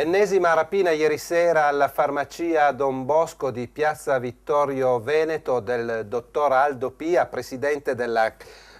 Ennesima rapina ieri sera alla farmacia Don Bosco di Piazza Vittorio Veneto del dottor Aldo Pia, presidente della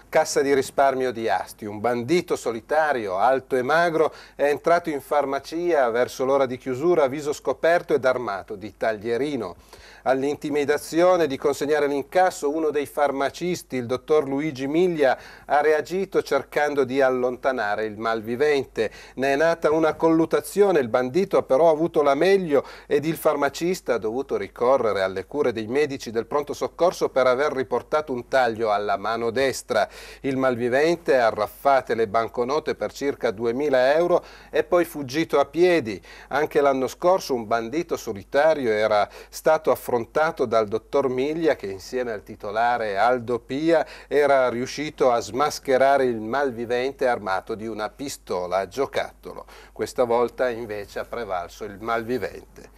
Cassa di risparmio di Asti, un bandito solitario, alto e magro, è entrato in farmacia verso l'ora di chiusura a viso scoperto ed armato di taglierino. All'intimidazione di consegnare l'incasso, uno dei farmacisti, il dottor Luigi Miglia, ha reagito cercando di allontanare il malvivente. Ne è nata una collutazione, il bandito ha però avuto la meglio ed il farmacista ha dovuto ricorrere alle cure dei medici del pronto soccorso per aver riportato un taglio alla mano destra. Il malvivente, arraffate le banconote per circa 2.000 euro, è poi fuggito a piedi. Anche l'anno scorso un bandito solitario era stato affrontato dal dottor Miglia che insieme al titolare Aldo Pia era riuscito a smascherare il malvivente armato di una pistola a giocattolo. Questa volta invece ha prevalso il malvivente.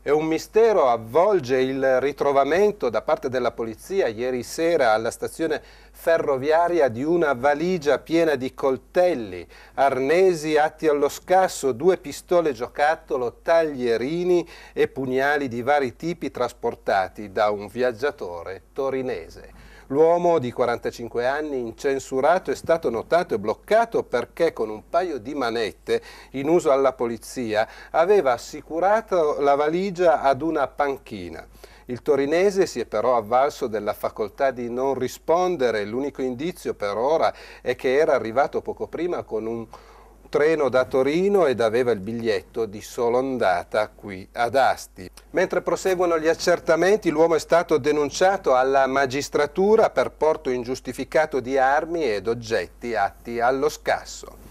E un mistero avvolge il ritrovamento da parte della polizia ieri sera alla stazione ferroviaria di una valigia piena di coltelli, arnesi atti allo scasso, due pistole giocattolo, taglierini e pugnali di vari tipi trasportati da un viaggiatore torinese. L'uomo di 45 anni incensurato è stato notato e bloccato perché con un paio di manette in uso alla polizia aveva assicurato la valigia ad una panchina. Il torinese si è però avvalso della facoltà di non rispondere, l'unico indizio per ora è che era arrivato poco prima con un treno da Torino ed aveva il biglietto di sola ondata qui ad Asti. Mentre proseguono gli accertamenti, l'uomo è stato denunciato alla magistratura per porto ingiustificato di armi ed oggetti atti allo scasso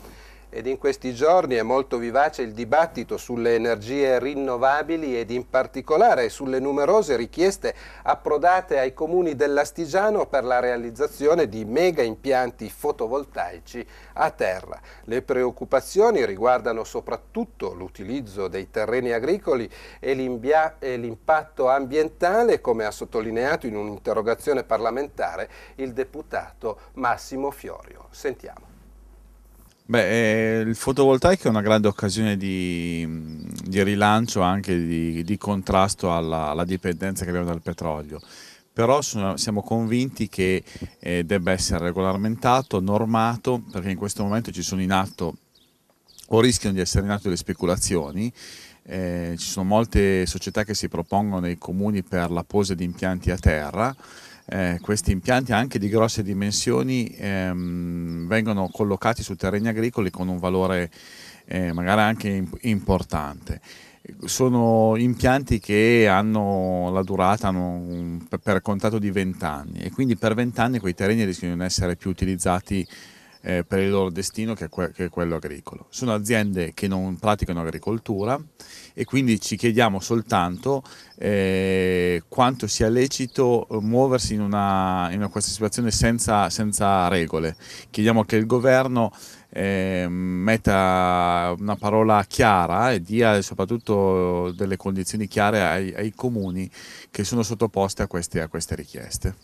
ed in questi giorni è molto vivace il dibattito sulle energie rinnovabili ed in particolare sulle numerose richieste approdate ai comuni dell'Astigiano per la realizzazione di mega impianti fotovoltaici a terra. Le preoccupazioni riguardano soprattutto l'utilizzo dei terreni agricoli e l'impatto ambientale, come ha sottolineato in un'interrogazione parlamentare il deputato Massimo Fiorio. Sentiamo. Beh, eh, il fotovoltaico è una grande occasione di, di rilancio anche di, di contrasto alla, alla, dipendenza che abbiamo dal petrolio, però sono, siamo convinti che eh, debba essere regolamentato, normato, perché in questo momento ci sono in atto o rischiano di essere in atto delle speculazioni. Eh, ci sono molte società che si propongono nei comuni per la posa di impianti a terra eh, questi impianti anche di grosse dimensioni ehm, vengono collocati su terreni agricoli con un valore eh, magari anche importante. Sono impianti che hanno la durata hanno un, per, per contato di 20 anni e quindi per 20 anni quei terreni rischiano di non essere più utilizzati eh, per il loro destino che è, que- che è, quello agricolo. Sono aziende che non praticano agricoltura e quindi ci chiediamo soltanto eh, quanto sia lecito muoversi in, una, in una questa situazione senza, senza, regole. Chiediamo che il governo eh, metta una parola chiara e dia soprattutto delle condizioni chiare ai, ai comuni che sono sottoposti a queste, a queste richieste.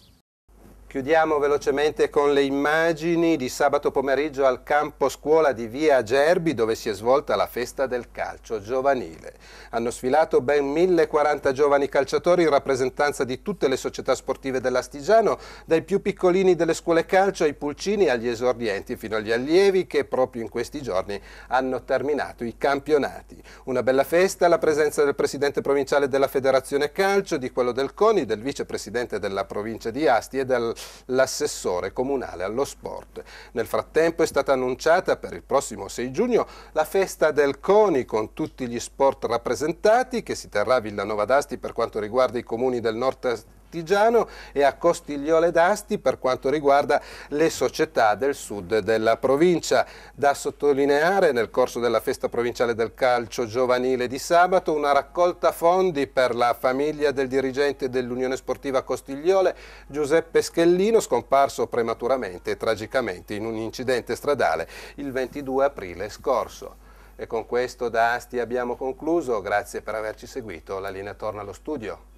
Chiudiamo velocemente con le immagini di sabato pomeriggio al campo scuola di Via Gerbi dove si è svolta la festa del calcio giovanile. Hanno sfilato ben 1040 giovani calciatori in rappresentanza di tutte le società sportive dell'Astigiano, dai più piccolini delle scuole calcio ai pulcini agli esordienti fino agli allievi che proprio in questi giorni hanno terminato i campionati. Una bella festa, la presenza del presidente provinciale della Federazione Calcio, di quello del CONI, del vicepresidente della provincia di Asti e del l'assessore comunale allo sport. Nel frattempo è stata annunciata per il prossimo 6 giugno la festa del CONI con tutti gli sport rappresentati che si terrà a Villanova d'Asti per quanto riguarda i comuni del nord Artigiano e a Costigliole d'Asti per quanto riguarda le società del sud della provincia. Da sottolineare nel corso della festa provinciale del calcio giovanile di sabato una raccolta fondi per la famiglia del dirigente dell'Unione Sportiva Costigliole Giuseppe Schellino scomparso prematuramente e tragicamente in un incidente stradale il 22 aprile scorso. E con questo da Asti abbiamo concluso, grazie per averci seguito, la linea torna allo studio.